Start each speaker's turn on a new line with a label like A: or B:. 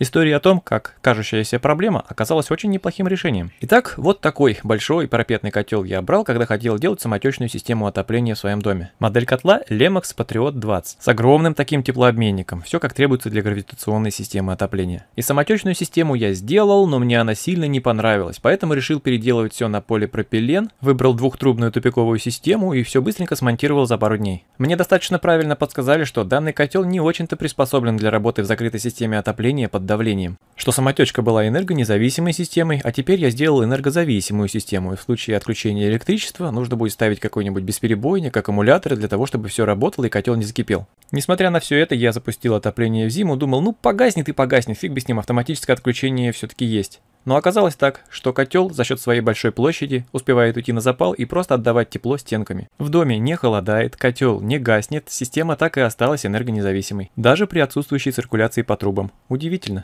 A: История о том, как кажущаяся проблема оказалась очень неплохим решением. Итак, вот такой большой парапетный котел я брал, когда хотел делать самотечную систему отопления в своем доме. Модель котла Lemax Patriot 20 с огромным таким теплообменником, все как требуется для гравитационной системы отопления. И самотечную систему я сделал, но мне она сильно не понравилась, поэтому решил переделывать все на полипропилен, выбрал двухтрубную тупиковую систему и все быстренько смонтировал за пару дней. Мне достаточно правильно подсказали, что данный котел не очень-то приспособлен для работы в закрытой системе отопления под давлением. Что самотечка была энергонезависимой системой, а теперь я сделал энергозависимую систему, и в случае отключения электричества нужно будет ставить какой-нибудь бесперебойник, аккумуляторы для того, чтобы все работало и котел не закипел. Несмотря на все это, я запустил отопление в зиму, думал, ну погаснет и погаснет, фиг бы с ним, автоматическое отключение все-таки есть. Но оказалось так, что котел за счет своей большой площади успевает уйти на запал и просто отдавать тепло стенками. В доме не холодает, котел не гаснет, система так и осталась энергонезависимой, даже при отсутствующей циркуляции по трубам. Удивительно.